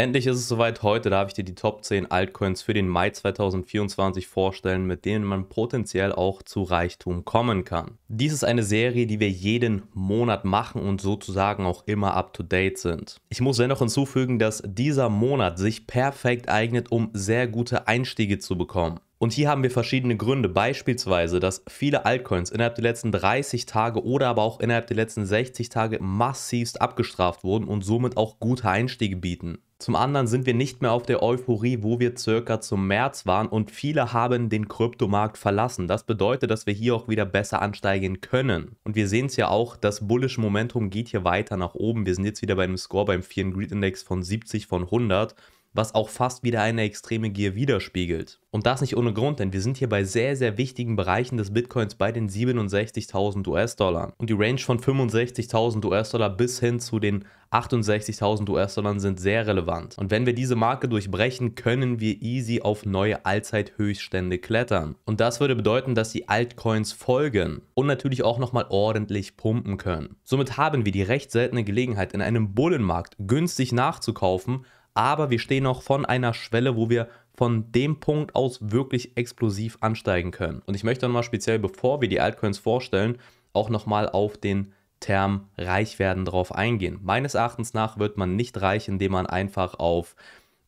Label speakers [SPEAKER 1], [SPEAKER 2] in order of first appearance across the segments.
[SPEAKER 1] Endlich ist es soweit. Heute darf ich dir die Top 10 Altcoins für den Mai 2024 vorstellen, mit denen man potenziell auch zu Reichtum kommen kann. Dies ist eine Serie, die wir jeden Monat machen und sozusagen auch immer up to date sind. Ich muss dennoch hinzufügen, dass dieser Monat sich perfekt eignet, um sehr gute Einstiege zu bekommen. Und hier haben wir verschiedene Gründe, beispielsweise, dass viele Altcoins innerhalb der letzten 30 Tage oder aber auch innerhalb der letzten 60 Tage massivst abgestraft wurden und somit auch gute Einstiege bieten. Zum anderen sind wir nicht mehr auf der Euphorie, wo wir circa zum März waren und viele haben den Kryptomarkt verlassen. Das bedeutet, dass wir hier auch wieder besser ansteigen können. Und wir sehen es ja auch, das bullish Momentum geht hier weiter nach oben. Wir sind jetzt wieder bei einem Score beim 4 Greed Index von 70 von 100 was auch fast wieder eine extreme Gier widerspiegelt. Und das nicht ohne Grund, denn wir sind hier bei sehr, sehr wichtigen Bereichen des Bitcoins bei den 67.000 US-Dollar. Und die Range von 65.000 US-Dollar bis hin zu den 68.000 US-Dollar sind sehr relevant. Und wenn wir diese Marke durchbrechen, können wir easy auf neue Allzeithöchststände klettern. Und das würde bedeuten, dass die Altcoins folgen und natürlich auch nochmal ordentlich pumpen können. Somit haben wir die recht seltene Gelegenheit, in einem Bullenmarkt günstig nachzukaufen aber wir stehen noch von einer Schwelle, wo wir von dem Punkt aus wirklich explosiv ansteigen können. Und ich möchte nochmal speziell, bevor wir die Altcoins vorstellen, auch nochmal auf den Term reich werden drauf eingehen. Meines Erachtens nach wird man nicht reich, indem man einfach auf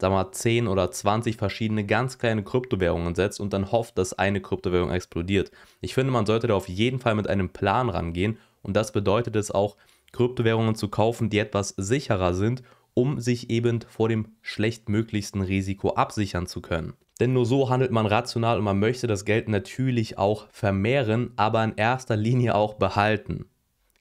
[SPEAKER 1] sagen wir, mal, 10 oder 20 verschiedene ganz kleine Kryptowährungen setzt und dann hofft, dass eine Kryptowährung explodiert. Ich finde, man sollte da auf jeden Fall mit einem Plan rangehen und das bedeutet es auch, Kryptowährungen zu kaufen, die etwas sicherer sind um sich eben vor dem schlechtmöglichsten Risiko absichern zu können. Denn nur so handelt man rational und man möchte das Geld natürlich auch vermehren, aber in erster Linie auch behalten.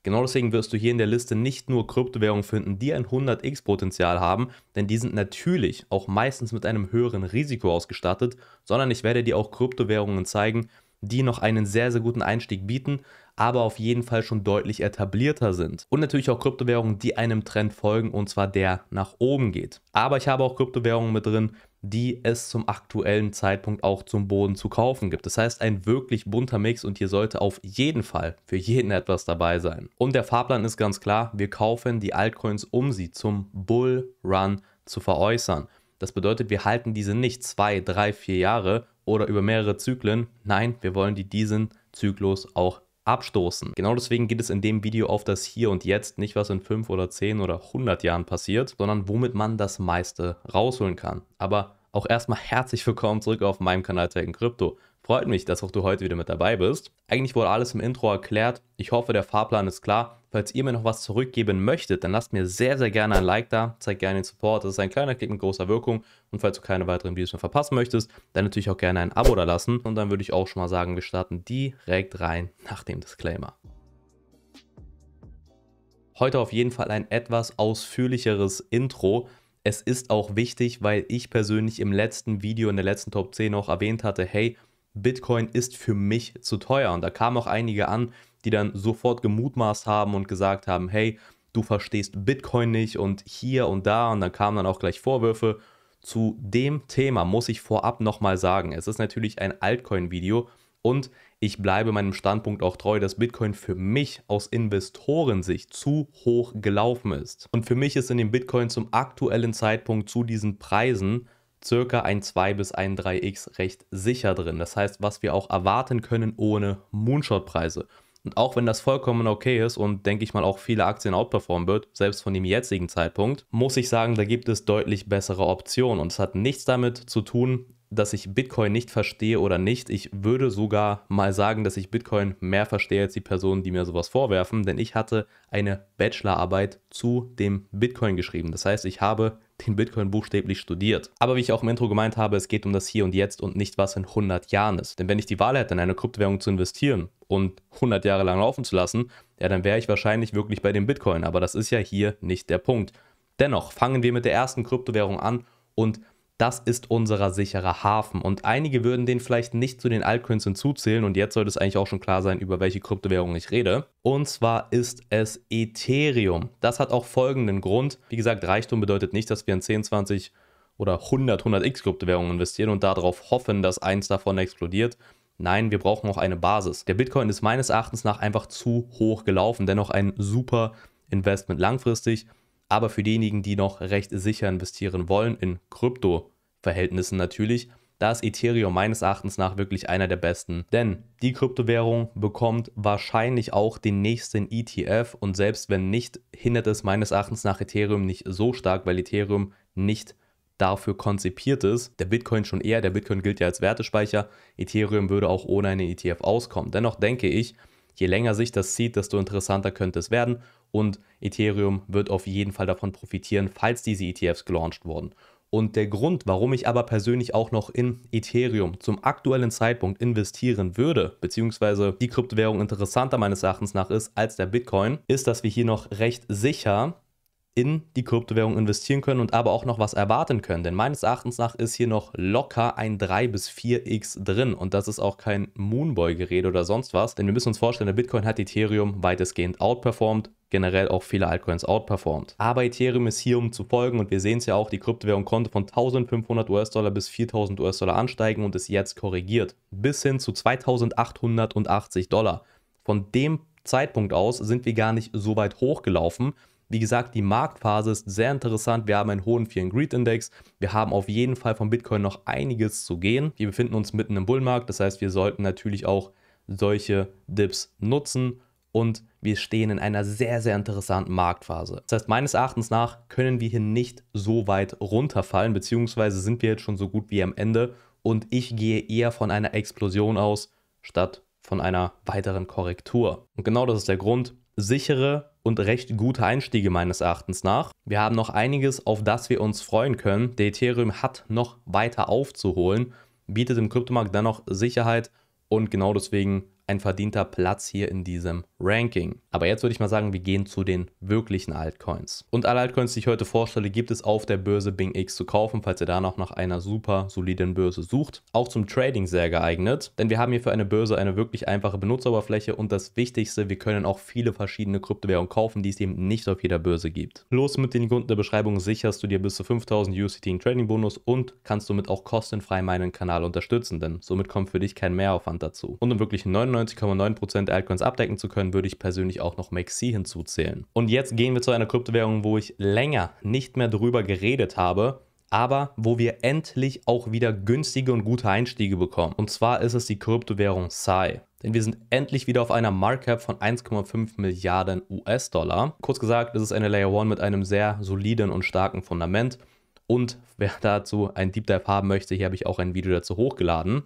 [SPEAKER 1] Genau deswegen wirst du hier in der Liste nicht nur Kryptowährungen finden, die ein 100x Potenzial haben, denn die sind natürlich auch meistens mit einem höheren Risiko ausgestattet, sondern ich werde dir auch Kryptowährungen zeigen, die noch einen sehr, sehr guten Einstieg bieten, aber auf jeden Fall schon deutlich etablierter sind. Und natürlich auch Kryptowährungen, die einem Trend folgen, und zwar der nach oben geht. Aber ich habe auch Kryptowährungen mit drin, die es zum aktuellen Zeitpunkt auch zum Boden zu kaufen gibt. Das heißt, ein wirklich bunter Mix und hier sollte auf jeden Fall für jeden etwas dabei sein. Und der Fahrplan ist ganz klar, wir kaufen die Altcoins, um sie zum Bull Run zu veräußern. Das bedeutet, wir halten diese nicht zwei, drei, vier Jahre oder über mehrere Zyklen. Nein, wir wollen die diesen Zyklus auch abstoßen. Genau deswegen geht es in dem Video auf das Hier und Jetzt, nicht was in fünf oder zehn oder 100 Jahren passiert, sondern womit man das meiste rausholen kann. Aber auch erstmal herzlich willkommen zurück auf meinem Kanal Tech Crypto. Freut mich, dass auch du heute wieder mit dabei bist. Eigentlich wurde alles im Intro erklärt. Ich hoffe, der Fahrplan ist klar. Falls ihr mir noch was zurückgeben möchtet, dann lasst mir sehr, sehr gerne ein Like da, zeigt gerne den Support. Das ist ein kleiner Klick mit großer Wirkung. Und falls du keine weiteren Videos mehr verpassen möchtest, dann natürlich auch gerne ein Abo da lassen. Und dann würde ich auch schon mal sagen, wir starten direkt rein nach dem Disclaimer. Heute auf jeden Fall ein etwas ausführlicheres Intro. Es ist auch wichtig, weil ich persönlich im letzten Video, in der letzten Top 10 auch erwähnt hatte, hey, Bitcoin ist für mich zu teuer. Und da kamen auch einige an, die dann sofort gemutmaßt haben und gesagt haben, hey, du verstehst Bitcoin nicht und hier und da. Und dann kamen dann auch gleich Vorwürfe. Zu dem Thema muss ich vorab nochmal sagen, es ist natürlich ein Altcoin-Video und ich bleibe meinem Standpunkt auch treu, dass Bitcoin für mich aus Investorensicht zu hoch gelaufen ist. Und für mich ist in dem Bitcoin zum aktuellen Zeitpunkt zu diesen Preisen circa ein 2 bis ein 3x recht sicher drin. Das heißt, was wir auch erwarten können ohne Moonshot-Preise. Und auch wenn das vollkommen okay ist und denke ich mal auch viele Aktien outperformen wird, selbst von dem jetzigen Zeitpunkt, muss ich sagen, da gibt es deutlich bessere Optionen. Und es hat nichts damit zu tun, dass ich Bitcoin nicht verstehe oder nicht. Ich würde sogar mal sagen, dass ich Bitcoin mehr verstehe als die Personen, die mir sowas vorwerfen, denn ich hatte eine Bachelorarbeit zu dem Bitcoin geschrieben. Das heißt, ich habe den Bitcoin buchstäblich studiert. Aber wie ich auch im Intro gemeint habe, es geht um das Hier und Jetzt und nicht, was in 100 Jahren ist. Denn wenn ich die Wahl hätte, in eine Kryptowährung zu investieren und 100 Jahre lang laufen zu lassen, ja, dann wäre ich wahrscheinlich wirklich bei dem Bitcoin. Aber das ist ja hier nicht der Punkt. Dennoch fangen wir mit der ersten Kryptowährung an und das ist unser sicherer Hafen. Und einige würden den vielleicht nicht zu den Altcoins hinzuzählen. Und jetzt sollte es eigentlich auch schon klar sein, über welche Kryptowährung ich rede. Und zwar ist es Ethereum. Das hat auch folgenden Grund. Wie gesagt, Reichtum bedeutet nicht, dass wir in 10, 20 oder 100, 100x Kryptowährungen investieren und darauf hoffen, dass eins davon explodiert. Nein, wir brauchen auch eine Basis. Der Bitcoin ist meines Erachtens nach einfach zu hoch gelaufen. Dennoch ein super Investment langfristig. Aber für diejenigen, die noch recht sicher investieren wollen in Krypto, Verhältnissen natürlich. Da ist Ethereum meines Erachtens nach wirklich einer der besten. Denn die Kryptowährung bekommt wahrscheinlich auch den nächsten ETF und selbst wenn nicht, hindert es meines Erachtens nach Ethereum nicht so stark, weil Ethereum nicht dafür konzipiert ist. Der Bitcoin schon eher, der Bitcoin gilt ja als Wertespeicher. Ethereum würde auch ohne einen ETF auskommen. Dennoch denke ich, je länger sich das zieht, desto interessanter könnte es werden und Ethereum wird auf jeden Fall davon profitieren, falls diese ETFs gelauncht wurden. Und der Grund, warum ich aber persönlich auch noch in Ethereum zum aktuellen Zeitpunkt investieren würde, beziehungsweise die Kryptowährung interessanter meines Erachtens nach ist als der Bitcoin, ist, dass wir hier noch recht sicher in die Kryptowährung investieren können und aber auch noch was erwarten können. Denn meines Erachtens nach ist hier noch locker ein 3 bis 4x drin und das ist auch kein Moonboy-Gerät oder sonst was. Denn wir müssen uns vorstellen, der Bitcoin hat Ethereum weitestgehend outperformed generell auch viele Altcoins outperformt. Aber Ethereum ist hier, um zu folgen und wir sehen es ja auch, die Kryptowährung konnte von 1500 US-Dollar bis 4000 US-Dollar ansteigen und ist jetzt korrigiert bis hin zu 2880 Dollar. Von dem Zeitpunkt aus sind wir gar nicht so weit hochgelaufen wie gesagt, die Marktphase ist sehr interessant. Wir haben einen hohen Fear Greed Index. Wir haben auf jeden Fall von Bitcoin noch einiges zu gehen. Wir befinden uns mitten im Bullmarkt. Das heißt, wir sollten natürlich auch solche Dips nutzen und wir stehen in einer sehr, sehr interessanten Marktphase. Das heißt, meines Erachtens nach können wir hier nicht so weit runterfallen, beziehungsweise sind wir jetzt schon so gut wie am Ende und ich gehe eher von einer Explosion aus, statt von einer weiteren Korrektur. Und genau das ist der Grund. Sichere und recht gute Einstiege meines Erachtens nach. Wir haben noch einiges, auf das wir uns freuen können. Der Ethereum hat noch weiter aufzuholen, bietet im Kryptomarkt dennoch Sicherheit und genau deswegen ein verdienter Platz hier in diesem Ranking. Aber jetzt würde ich mal sagen, wir gehen zu den wirklichen Altcoins. Und alle Altcoins, die ich heute vorstelle, gibt es auf der Börse Bing X zu kaufen, falls ihr da noch nach einer super soliden Börse sucht. Auch zum Trading sehr geeignet, denn wir haben hier für eine Börse eine wirklich einfache Benutzeroberfläche und das Wichtigste, wir können auch viele verschiedene Kryptowährungen kaufen, die es eben nicht auf jeder Börse gibt. Los mit den Kunden der Beschreibung sicherst du dir bis zu 5000 USDT in Trading Bonus und kannst somit auch kostenfrei meinen Kanal unterstützen, denn somit kommt für dich kein Mehraufwand dazu. Und um wirklich 99 99,9% Altcoins abdecken zu können, würde ich persönlich auch noch Maxi hinzuzählen. Und jetzt gehen wir zu einer Kryptowährung, wo ich länger nicht mehr drüber geredet habe aber wo wir endlich auch wieder günstige und gute Einstiege bekommen. Und zwar ist es die Kryptowährung Sai. Denn wir sind endlich wieder auf einer Markup von 1,5 Milliarden US-Dollar. Kurz gesagt, ist es eine Layer 1 mit einem sehr soliden und starken Fundament. Und wer dazu ein Deep Dive haben möchte, hier habe ich auch ein Video dazu hochgeladen.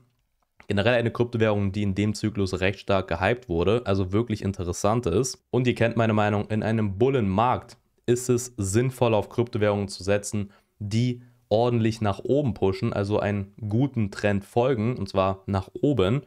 [SPEAKER 1] Generell eine Kryptowährung, die in dem Zyklus recht stark gehypt wurde, also wirklich interessant ist. Und ihr kennt meine Meinung, in einem Bullenmarkt ist es sinnvoll, auf Kryptowährungen zu setzen, die ordentlich nach oben pushen, also einen guten Trend folgen, und zwar nach oben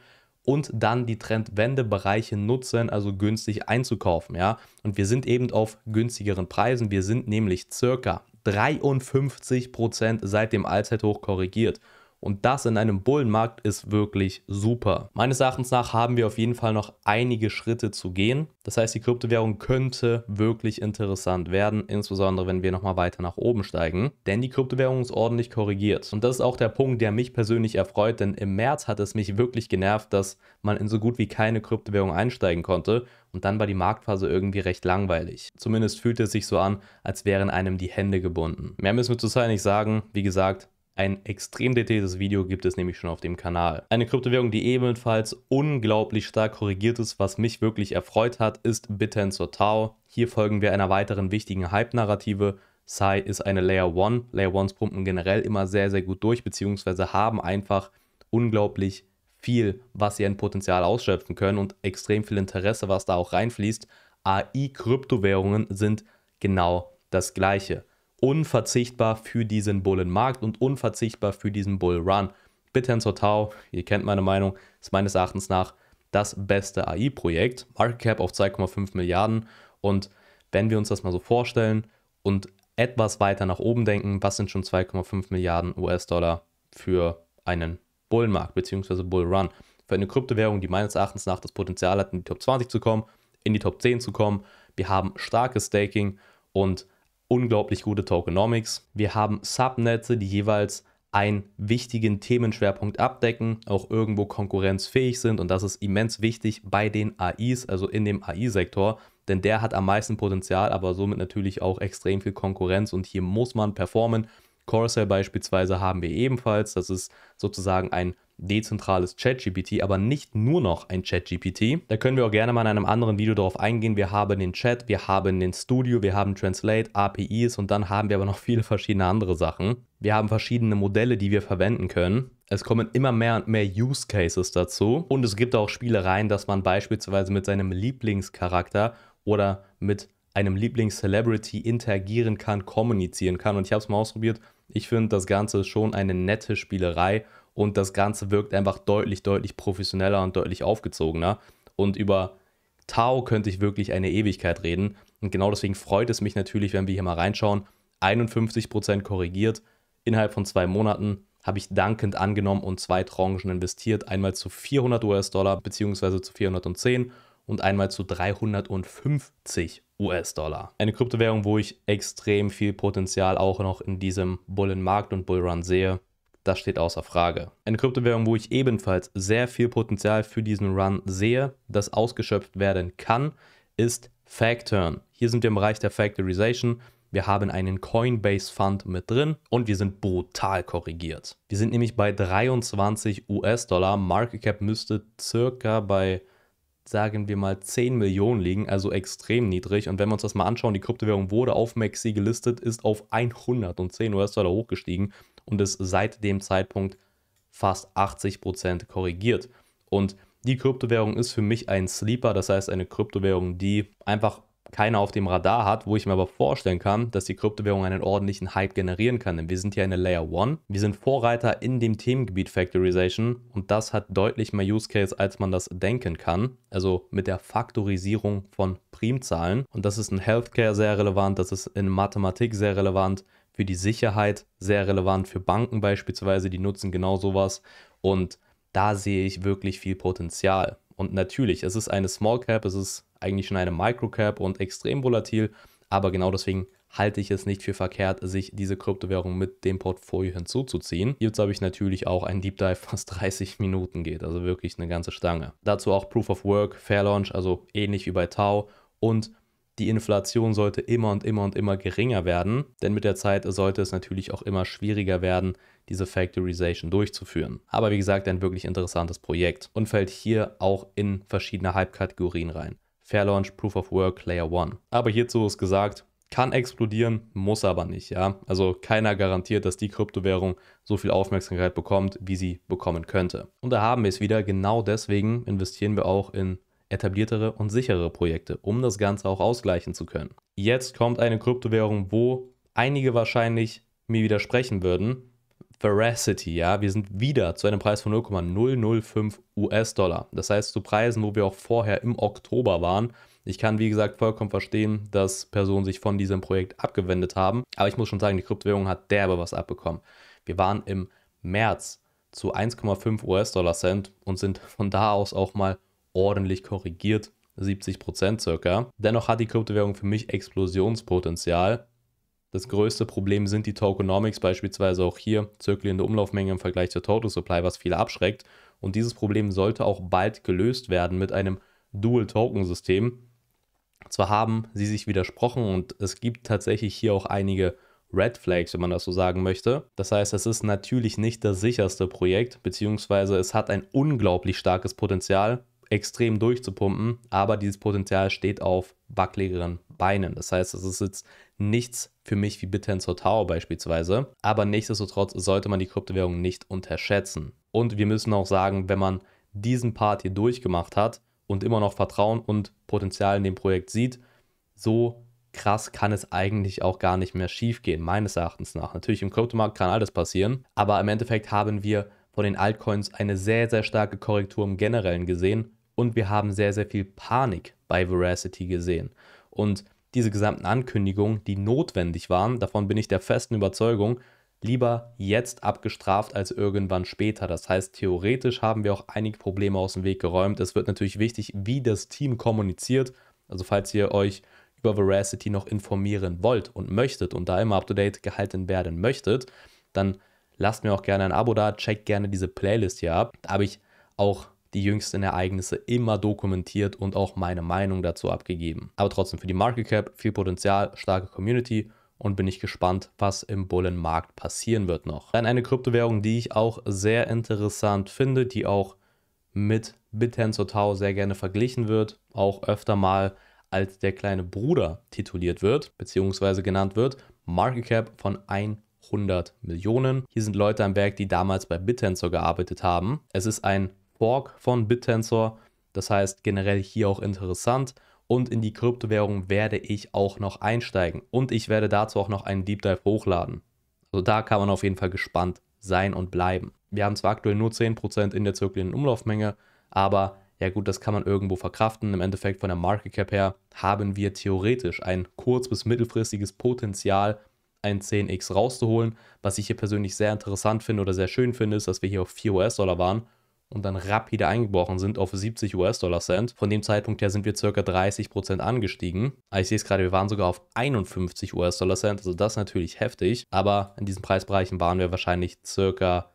[SPEAKER 1] und dann die Trendwendebereiche nutzen, also günstig einzukaufen, ja? Und wir sind eben auf günstigeren Preisen, wir sind nämlich circa 53% seit dem Allzeithoch korrigiert. Und das in einem Bullenmarkt ist wirklich super. Meines Erachtens nach haben wir auf jeden Fall noch einige Schritte zu gehen. Das heißt, die Kryptowährung könnte wirklich interessant werden, insbesondere wenn wir nochmal weiter nach oben steigen. Denn die Kryptowährung ist ordentlich korrigiert. Und das ist auch der Punkt, der mich persönlich erfreut, denn im März hat es mich wirklich genervt, dass man in so gut wie keine Kryptowährung einsteigen konnte. Und dann war die Marktphase irgendwie recht langweilig. Zumindest fühlte es sich so an, als wären einem die Hände gebunden. Mehr müssen wir zurzeit nicht sagen. Wie gesagt, ein extrem detailliertes Video gibt es nämlich schon auf dem Kanal. Eine Kryptowährung, die ebenfalls unglaublich stark korrigiert ist, was mich wirklich erfreut hat, ist Bittensor Tau. Hier folgen wir einer weiteren wichtigen Hype-Narrative. Sai ist eine Layer 1. Layer 1s pumpen generell immer sehr, sehr gut durch, beziehungsweise haben einfach unglaublich viel, was sie an Potenzial ausschöpfen können und extrem viel Interesse, was da auch reinfließt. AI-Kryptowährungen sind genau das Gleiche unverzichtbar für diesen Bullenmarkt und unverzichtbar für diesen Bullrun. Bittenzo Tau, ihr kennt meine Meinung, ist meines Erachtens nach das beste AI-Projekt. Market Cap auf 2,5 Milliarden. Und wenn wir uns das mal so vorstellen und etwas weiter nach oben denken, was sind schon 2,5 Milliarden US-Dollar für einen Bullenmarkt bzw. Bullrun? Für eine Kryptowährung, die meines Erachtens nach das Potenzial hat, in die Top 20 zu kommen, in die Top 10 zu kommen. Wir haben starkes Staking und unglaublich gute Tokenomics. Wir haben Subnetze, die jeweils einen wichtigen Themenschwerpunkt abdecken, auch irgendwo konkurrenzfähig sind und das ist immens wichtig bei den AIs, also in dem AI-Sektor, denn der hat am meisten Potenzial, aber somit natürlich auch extrem viel Konkurrenz und hier muss man performen. Corsair beispielsweise haben wir ebenfalls, das ist sozusagen ein dezentrales ChatGPT, aber nicht nur noch ein ChatGPT. Da können wir auch gerne mal in einem anderen Video darauf eingehen. Wir haben den Chat, wir haben den Studio, wir haben Translate, APIs und dann haben wir aber noch viele verschiedene andere Sachen. Wir haben verschiedene Modelle, die wir verwenden können. Es kommen immer mehr und mehr Use Cases dazu und es gibt auch Spielereien, dass man beispielsweise mit seinem Lieblingscharakter oder mit einem Lieblings-Celebrity interagieren kann, kommunizieren kann. Und ich habe es mal ausprobiert. Ich finde das Ganze ist schon eine nette Spielerei und das Ganze wirkt einfach deutlich, deutlich professioneller und deutlich aufgezogener. Und über Tao könnte ich wirklich eine Ewigkeit reden. Und genau deswegen freut es mich natürlich, wenn wir hier mal reinschauen. 51% korrigiert. Innerhalb von zwei Monaten habe ich dankend angenommen und zwei Tranchen investiert. Einmal zu 400 US-Dollar bzw. zu 410 und einmal zu 350 US-Dollar. Eine Kryptowährung, wo ich extrem viel Potenzial auch noch in diesem Bullenmarkt und Bullrun sehe. Das steht außer Frage. Eine Kryptowährung, wo ich ebenfalls sehr viel Potenzial für diesen Run sehe, das ausgeschöpft werden kann, ist Factern. Hier sind wir im Bereich der Factorization. Wir haben einen Coinbase Fund mit drin und wir sind brutal korrigiert. Wir sind nämlich bei 23 US-Dollar. Market Cap müsste circa bei, sagen wir mal, 10 Millionen liegen, also extrem niedrig. Und wenn wir uns das mal anschauen, die Kryptowährung wurde auf Maxi gelistet, ist auf 110 US-Dollar hochgestiegen und ist seit dem Zeitpunkt fast 80% Prozent korrigiert. Und die Kryptowährung ist für mich ein Sleeper, das heißt eine Kryptowährung, die einfach keiner auf dem Radar hat, wo ich mir aber vorstellen kann, dass die Kryptowährung einen ordentlichen Hype generieren kann. Denn wir sind hier eine Layer One. Wir sind Vorreiter in dem Themengebiet Factorization und das hat deutlich mehr Use Case, als man das denken kann. Also mit der Faktorisierung von Primzahlen. Und das ist in Healthcare sehr relevant, das ist in Mathematik sehr relevant, für die Sicherheit sehr relevant, für Banken beispielsweise, die nutzen genau sowas. Und da sehe ich wirklich viel Potenzial. Und natürlich, es ist eine Small Cap, es ist eigentlich schon eine Micro Cap und extrem volatil, aber genau deswegen halte ich es nicht für verkehrt, sich diese Kryptowährung mit dem Portfolio hinzuzuziehen. Jetzt habe ich natürlich auch einen Deep Dive, was 30 Minuten geht, also wirklich eine ganze Stange. Dazu auch Proof of Work, Fair Launch, also ähnlich wie bei Tau und die Inflation sollte immer und immer und immer geringer werden, denn mit der Zeit sollte es natürlich auch immer schwieriger werden, diese Factorization durchzuführen. Aber wie gesagt, ein wirklich interessantes Projekt und fällt hier auch in verschiedene Hype-Kategorien rein. Fairlaunch, Proof of Work, Layer 1. Aber hierzu ist gesagt, kann explodieren, muss aber nicht, ja. Also keiner garantiert, dass die Kryptowährung so viel Aufmerksamkeit bekommt, wie sie bekommen könnte. Und da haben wir es wieder, genau deswegen investieren wir auch in etabliertere und sichere Projekte, um das Ganze auch ausgleichen zu können. Jetzt kommt eine Kryptowährung, wo einige wahrscheinlich mir widersprechen würden. Veracity, ja, wir sind wieder zu einem Preis von 0,005 US-Dollar. Das heißt, zu Preisen, wo wir auch vorher im Oktober waren. Ich kann, wie gesagt, vollkommen verstehen, dass Personen sich von diesem Projekt abgewendet haben. Aber ich muss schon sagen, die Kryptowährung hat derbe was abbekommen. Wir waren im März zu 1,5 US-Dollar Cent und sind von da aus auch mal ordentlich korrigiert, 70% circa. Dennoch hat die Kryptowährung für mich Explosionspotenzial. Das größte Problem sind die Tokenomics, beispielsweise auch hier zirkulierende Umlaufmenge im Vergleich zur Total Supply, was viele abschreckt. Und dieses Problem sollte auch bald gelöst werden mit einem Dual-Token-System. Zwar haben sie sich widersprochen und es gibt tatsächlich hier auch einige Red Flags, wenn man das so sagen möchte. Das heißt, es ist natürlich nicht das sicherste Projekt, beziehungsweise es hat ein unglaublich starkes Potenzial, extrem durchzupumpen, aber dieses Potenzial steht auf wackeligeren Beinen. Das heißt, es ist jetzt nichts für mich wie Bitcoin Tau beispielsweise, aber nichtsdestotrotz sollte man die Kryptowährung nicht unterschätzen. Und wir müssen auch sagen, wenn man diesen Part hier durchgemacht hat und immer noch Vertrauen und Potenzial in dem Projekt sieht, so krass kann es eigentlich auch gar nicht mehr schiefgehen meines Erachtens nach. Natürlich im Kryptomarkt kann alles passieren, aber im Endeffekt haben wir von den Altcoins eine sehr, sehr starke Korrektur im Generellen gesehen und wir haben sehr, sehr viel Panik bei Veracity gesehen. Und diese gesamten Ankündigungen, die notwendig waren, davon bin ich der festen Überzeugung, lieber jetzt abgestraft als irgendwann später. Das heißt, theoretisch haben wir auch einige Probleme aus dem Weg geräumt. Es wird natürlich wichtig, wie das Team kommuniziert. Also falls ihr euch über Veracity noch informieren wollt und möchtet und da immer up-to-date gehalten werden möchtet, dann lasst mir auch gerne ein Abo da, checkt gerne diese Playlist hier ab. Da habe ich auch die jüngsten Ereignisse immer dokumentiert und auch meine Meinung dazu abgegeben. Aber trotzdem für die Market Cap viel Potenzial, starke Community und bin ich gespannt, was im Bullenmarkt passieren wird noch. Dann eine Kryptowährung, die ich auch sehr interessant finde, die auch mit BitTensor Tau sehr gerne verglichen wird, auch öfter mal als der kleine Bruder tituliert wird, beziehungsweise genannt wird, Market Cap von 100 Millionen. Hier sind Leute am Werk, die damals bei BitTensor gearbeitet haben. Es ist ein Fork von BitTensor. Das heißt generell hier auch interessant. Und in die Kryptowährung werde ich auch noch einsteigen. Und ich werde dazu auch noch einen Deep Dive hochladen. Also da kann man auf jeden Fall gespannt sein und bleiben. Wir haben zwar aktuell nur 10% in der zirkulierenden Umlaufmenge, aber ja gut, das kann man irgendwo verkraften. Im Endeffekt von der Market Cap her haben wir theoretisch ein kurz- bis mittelfristiges Potenzial, ein 10x rauszuholen. Was ich hier persönlich sehr interessant finde oder sehr schön finde, ist, dass wir hier auf 4 US-Dollar waren und dann rapide eingebrochen sind auf 70 US-Dollar Cent. Von dem Zeitpunkt her sind wir circa 30% angestiegen. ich sehe es gerade, wir waren sogar auf 51 US-Dollar Cent, also das ist natürlich heftig, aber in diesen Preisbereichen waren wir wahrscheinlich circa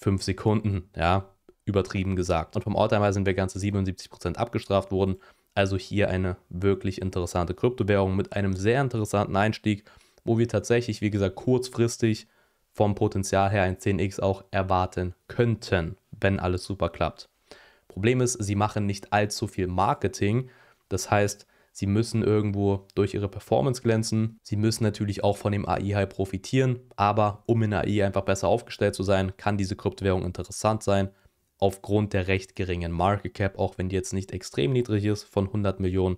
[SPEAKER 1] 5 Sekunden, ja, übertrieben gesagt. Und vom Alltimer sind wir ganze 77% abgestraft worden. Also hier eine wirklich interessante Kryptowährung mit einem sehr interessanten Einstieg, wo wir tatsächlich, wie gesagt, kurzfristig vom Potenzial her ein 10x auch erwarten könnten wenn alles super klappt. Problem ist, sie machen nicht allzu viel Marketing. Das heißt, sie müssen irgendwo durch ihre Performance glänzen. Sie müssen natürlich auch von dem AI-Hype profitieren. Aber um in AI einfach besser aufgestellt zu sein, kann diese Kryptowährung interessant sein. Aufgrund der recht geringen Market Cap, auch wenn die jetzt nicht extrem niedrig ist, von 100 Millionen.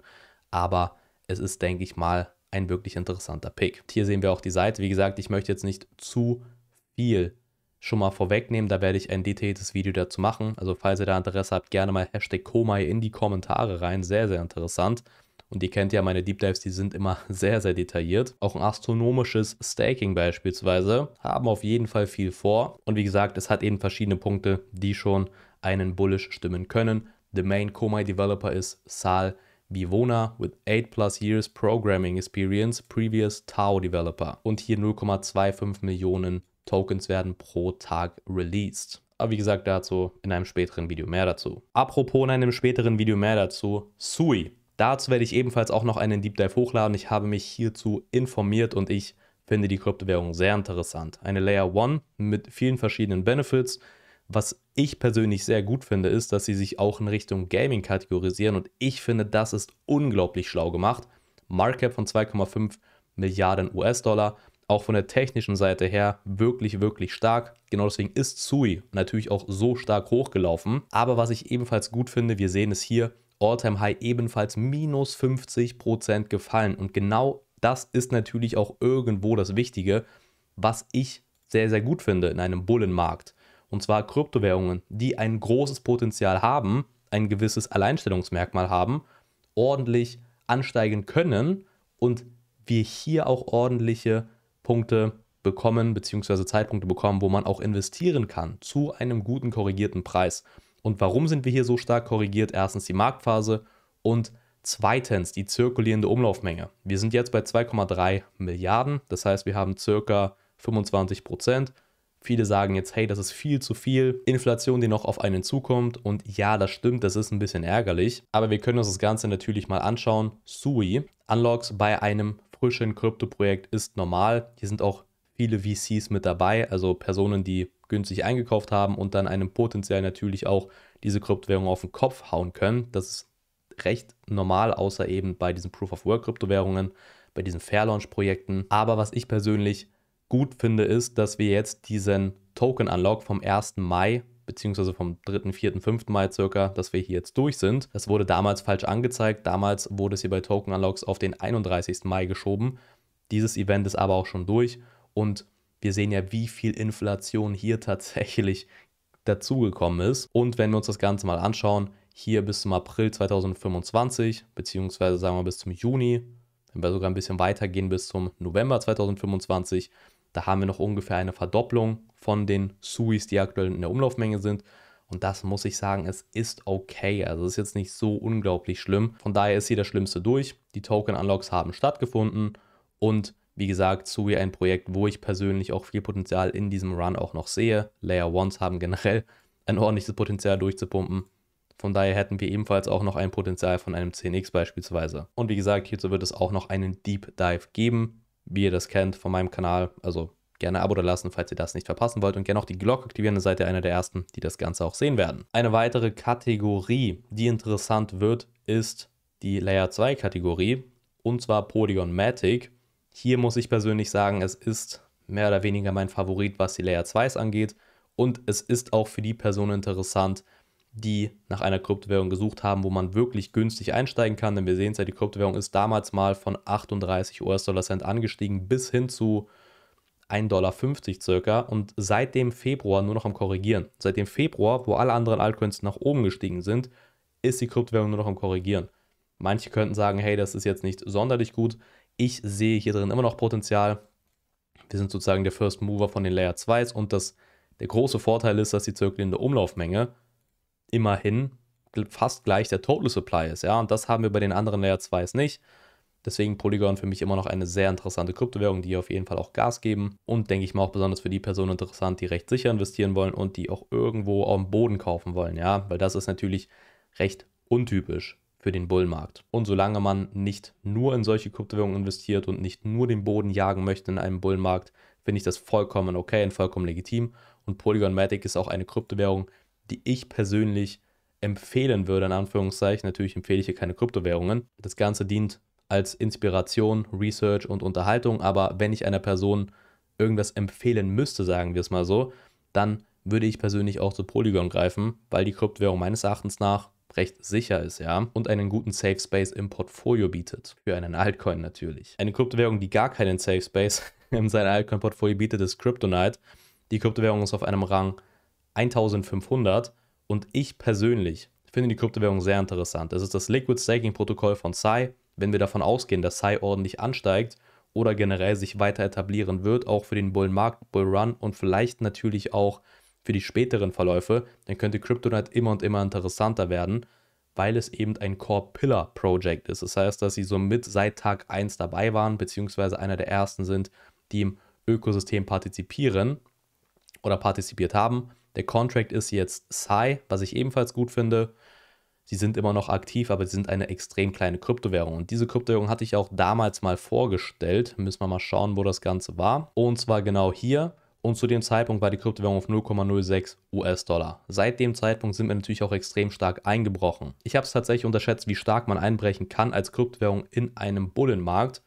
[SPEAKER 1] Aber es ist, denke ich mal, ein wirklich interessanter Pick. Hier sehen wir auch die Seite. Wie gesagt, ich möchte jetzt nicht zu viel schon mal vorwegnehmen, da werde ich ein detailliertes Video dazu machen. Also falls ihr da Interesse habt, gerne mal Hashtag Komai in die Kommentare rein. Sehr, sehr interessant. Und ihr kennt ja meine Deep Dives, die sind immer sehr, sehr detailliert. Auch ein astronomisches Staking beispielsweise haben auf jeden Fall viel vor. Und wie gesagt, es hat eben verschiedene Punkte, die schon einen bullish stimmen können. The main Komai Developer ist Sal Vivona with 8 plus years programming experience, previous Tau Developer und hier 0,25 Millionen Tokens werden pro Tag released. Aber wie gesagt, dazu in einem späteren Video mehr dazu. Apropos in einem späteren Video mehr dazu, Sui. Dazu werde ich ebenfalls auch noch einen Deep Dive hochladen. Ich habe mich hierzu informiert und ich finde die Kryptowährung sehr interessant. Eine Layer 1 mit vielen verschiedenen Benefits. Was ich persönlich sehr gut finde, ist, dass sie sich auch in Richtung Gaming kategorisieren und ich finde, das ist unglaublich schlau gemacht. Market von 2,5 Milliarden US-Dollar auch von der technischen Seite her wirklich, wirklich stark. Genau deswegen ist Sui natürlich auch so stark hochgelaufen. Aber was ich ebenfalls gut finde, wir sehen es hier, all time High ebenfalls minus 50% gefallen. Und genau das ist natürlich auch irgendwo das Wichtige, was ich sehr, sehr gut finde in einem Bullenmarkt. Und zwar Kryptowährungen, die ein großes Potenzial haben, ein gewisses Alleinstellungsmerkmal haben, ordentlich ansteigen können und wir hier auch ordentliche Punkte bekommen, beziehungsweise Zeitpunkte bekommen, wo man auch investieren kann zu einem guten korrigierten Preis. Und warum sind wir hier so stark korrigiert? Erstens die Marktphase und zweitens die zirkulierende Umlaufmenge. Wir sind jetzt bei 2,3 Milliarden, das heißt, wir haben circa 25 Prozent. Viele sagen jetzt, hey, das ist viel zu viel Inflation, die noch auf einen zukommt. Und ja, das stimmt, das ist ein bisschen ärgerlich. Aber wir können uns das Ganze natürlich mal anschauen. SUI unlocks bei einem Brüche in Krypto-Projekt ist normal. Hier sind auch viele VCs mit dabei, also Personen, die günstig eingekauft haben und dann einem potenziell natürlich auch diese Kryptowährung auf den Kopf hauen können. Das ist recht normal, außer eben bei diesen Proof-of-Work-Kryptowährungen, bei diesen Fairlaunch-Projekten. Aber was ich persönlich gut finde, ist, dass wir jetzt diesen Token-Unlock vom 1. Mai beziehungsweise vom 3., 4., 5. Mai circa, dass wir hier jetzt durch sind. Das wurde damals falsch angezeigt. Damals wurde es hier bei Token Unlocks auf den 31. Mai geschoben. Dieses Event ist aber auch schon durch und wir sehen ja, wie viel Inflation hier tatsächlich dazugekommen ist. Und wenn wir uns das Ganze mal anschauen, hier bis zum April 2025, beziehungsweise sagen wir bis zum Juni, wenn wir sogar ein bisschen weitergehen bis zum November 2025, da haben wir noch ungefähr eine Verdopplung von den Suis, die aktuell in der Umlaufmenge sind. Und das muss ich sagen, es ist okay. Also es ist jetzt nicht so unglaublich schlimm. Von daher ist hier das Schlimmste durch. Die Token-Unlocks haben stattgefunden. Und wie gesagt, Sui ein Projekt, wo ich persönlich auch viel Potenzial in diesem Run auch noch sehe. Layer 1 haben generell ein ordentliches Potenzial durchzupumpen. Von daher hätten wir ebenfalls auch noch ein Potenzial von einem 10x beispielsweise. Und wie gesagt, hierzu wird es auch noch einen Deep Dive geben wie ihr das kennt von meinem Kanal. Also gerne ein Abo da lassen, falls ihr das nicht verpassen wollt und gerne auch die Glocke aktivieren, dann seid ihr einer der ersten, die das Ganze auch sehen werden. Eine weitere Kategorie, die interessant wird, ist die Layer 2 Kategorie und zwar Polygon Matic. Hier muss ich persönlich sagen, es ist mehr oder weniger mein Favorit, was die Layer 2s angeht und es ist auch für die Person interessant, die nach einer Kryptowährung gesucht haben, wo man wirklich günstig einsteigen kann. Denn wir sehen es ja, die Kryptowährung ist damals mal von 38 US-Dollar-Cent angestiegen bis hin zu 1,50 Dollar circa und seit dem Februar nur noch am Korrigieren. Seit dem Februar, wo alle anderen Altcoins nach oben gestiegen sind, ist die Kryptowährung nur noch am Korrigieren. Manche könnten sagen, hey, das ist jetzt nicht sonderlich gut. Ich sehe hier drin immer noch Potenzial. Wir sind sozusagen der First Mover von den Layer 2s und das, der große Vorteil ist, dass die zirkulierende Umlaufmenge immerhin fast gleich der Total Supply ist. Ja, und das haben wir bei den anderen Layer 2s nicht. Deswegen Polygon für mich immer noch eine sehr interessante Kryptowährung, die auf jeden Fall auch Gas geben und denke ich mal auch besonders für die Personen interessant, die recht sicher investieren wollen und die auch irgendwo auf dem Boden kaufen wollen, ja, weil das ist natürlich recht untypisch für den Bullenmarkt. Und solange man nicht nur in solche Kryptowährungen investiert und nicht nur den Boden jagen möchte in einem Bullenmarkt, finde ich das vollkommen okay und vollkommen legitim und Polygon Matic ist auch eine Kryptowährung, die ich persönlich empfehlen würde, in Anführungszeichen. Natürlich empfehle ich hier keine Kryptowährungen. Das Ganze dient als Inspiration, Research und Unterhaltung, aber wenn ich einer Person irgendwas empfehlen müsste, sagen wir es mal so, dann würde ich persönlich auch zu Polygon greifen, weil die Kryptowährung meines Erachtens nach recht sicher ist, ja, und einen guten Safe Space im Portfolio bietet. Für einen Altcoin natürlich. Eine Kryptowährung, die gar keinen Safe Space in seinem Altcoin-Portfolio bietet, ist Kryptonite. Die Kryptowährung ist auf einem Rang 1500 und ich persönlich finde die Kryptowährung sehr interessant. Es ist das Liquid Staking Protokoll von Sai. Wenn wir davon ausgehen, dass Sai ordentlich ansteigt oder generell sich weiter etablieren wird, auch für den Bullmarkt, Bullrun und vielleicht natürlich auch für die späteren Verläufe, dann könnte Kryptonite immer und immer interessanter werden, weil es eben ein Core Pillar Project ist. Das heißt, dass sie somit seit Tag 1 dabei waren, beziehungsweise einer der ersten sind, die im Ökosystem partizipieren oder partizipiert haben der Contract ist jetzt Sai, was ich ebenfalls gut finde. Sie sind immer noch aktiv, aber sie sind eine extrem kleine Kryptowährung. Und diese Kryptowährung hatte ich auch damals mal vorgestellt. Müssen wir mal schauen, wo das Ganze war. Und zwar genau hier. Und zu dem Zeitpunkt war die Kryptowährung auf 0,06 US-Dollar. Seit dem Zeitpunkt sind wir natürlich auch extrem stark eingebrochen. Ich habe es tatsächlich unterschätzt, wie stark man einbrechen kann als Kryptowährung in einem Bullenmarkt.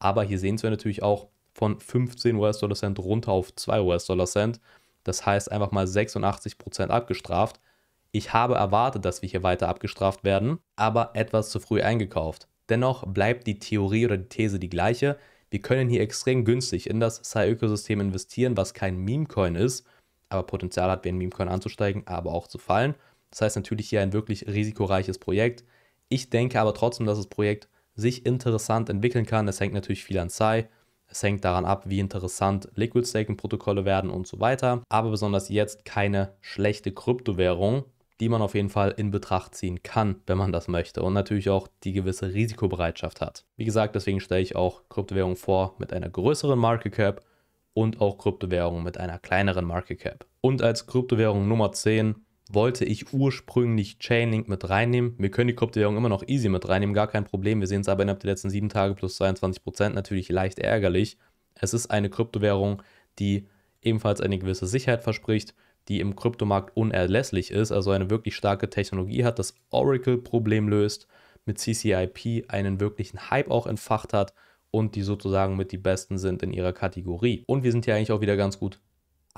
[SPEAKER 1] Aber hier sehen wir natürlich auch von 15 US-Dollar Cent runter auf 2 US-Dollar Cent. Das heißt einfach mal 86% abgestraft. Ich habe erwartet, dass wir hier weiter abgestraft werden, aber etwas zu früh eingekauft. Dennoch bleibt die Theorie oder die These die gleiche. Wir können hier extrem günstig in das SAI-Ökosystem investieren, was kein Meme-Coin ist, aber Potenzial hat, wie ein Meme-Coin anzusteigen, aber auch zu fallen. Das heißt natürlich hier ein wirklich risikoreiches Projekt. Ich denke aber trotzdem, dass das Projekt sich interessant entwickeln kann. Es hängt natürlich viel an SAI. Es hängt daran ab, wie interessant Liquid Staking Protokolle werden und so weiter. Aber besonders jetzt keine schlechte Kryptowährung, die man auf jeden Fall in Betracht ziehen kann, wenn man das möchte und natürlich auch die gewisse Risikobereitschaft hat. Wie gesagt, deswegen stelle ich auch Kryptowährungen vor mit einer größeren Market Cap und auch Kryptowährungen mit einer kleineren Market Cap. Und als Kryptowährung Nummer 10 wollte ich ursprünglich Chainlink mit reinnehmen. Wir können die Kryptowährung immer noch easy mit reinnehmen, gar kein Problem. Wir sehen es aber innerhalb der letzten sieben Tage plus 22 Prozent natürlich leicht ärgerlich. Es ist eine Kryptowährung, die ebenfalls eine gewisse Sicherheit verspricht, die im Kryptomarkt unerlässlich ist, also eine wirklich starke Technologie hat, das Oracle-Problem löst, mit CCIP einen wirklichen Hype auch entfacht hat und die sozusagen mit die besten sind in ihrer Kategorie. Und wir sind hier eigentlich auch wieder ganz gut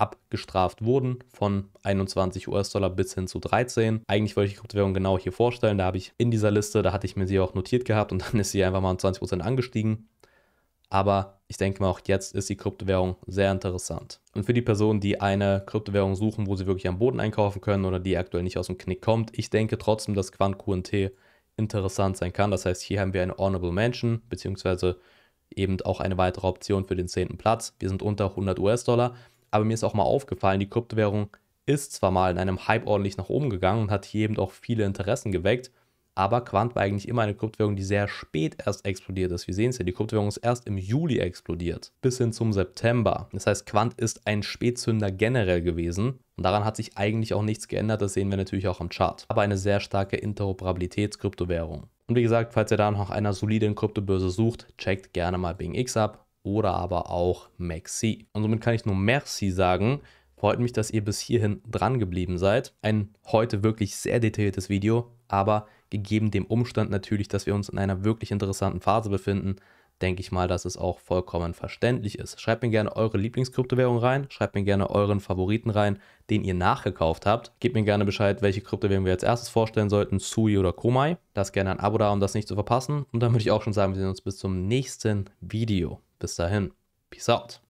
[SPEAKER 1] abgestraft wurden von 21 US-Dollar bis hin zu 13. Eigentlich wollte ich die Kryptowährung genau hier vorstellen. Da habe ich in dieser Liste, da hatte ich mir sie auch notiert gehabt und dann ist sie einfach mal um 20% angestiegen. Aber ich denke mal, auch jetzt ist die Kryptowährung sehr interessant. Und für die Personen, die eine Kryptowährung suchen, wo sie wirklich am Boden einkaufen können oder die aktuell nicht aus dem Knick kommt, ich denke trotzdem, dass Quant QNT interessant sein kann. Das heißt, hier haben wir eine Honorable Mention, beziehungsweise eben auch eine weitere Option für den zehnten Platz. Wir sind unter 100 US-Dollar aber mir ist auch mal aufgefallen, die Kryptowährung ist zwar mal in einem Hype ordentlich nach oben gegangen und hat hier eben auch viele Interessen geweckt, aber Quant war eigentlich immer eine Kryptowährung, die sehr spät erst explodiert ist. Wir sehen es ja, die Kryptowährung ist erst im Juli explodiert, bis hin zum September. Das heißt, Quant ist ein Spätzünder generell gewesen und daran hat sich eigentlich auch nichts geändert. Das sehen wir natürlich auch am Chart. Aber eine sehr starke Interoperabilitätskryptowährung. Und wie gesagt, falls ihr da noch einer soliden Kryptobörse sucht, checkt gerne mal Bing X ab oder aber auch Maxi. Und somit kann ich nur Merci sagen. Freut mich, dass ihr bis hierhin dran geblieben seid. Ein heute wirklich sehr detailliertes Video, aber gegeben dem Umstand natürlich, dass wir uns in einer wirklich interessanten Phase befinden, denke ich mal, dass es auch vollkommen verständlich ist. Schreibt mir gerne eure Lieblingskryptowährung rein, schreibt mir gerne euren Favoriten rein, den ihr nachgekauft habt. Gebt mir gerne Bescheid, welche Kryptowährung wir als erstes vorstellen sollten, Sui oder Komai. Lasst gerne ein Abo da, um das nicht zu verpassen. Und dann würde ich auch schon sagen, wir sehen uns bis zum nächsten Video. Bis dahin, peace out.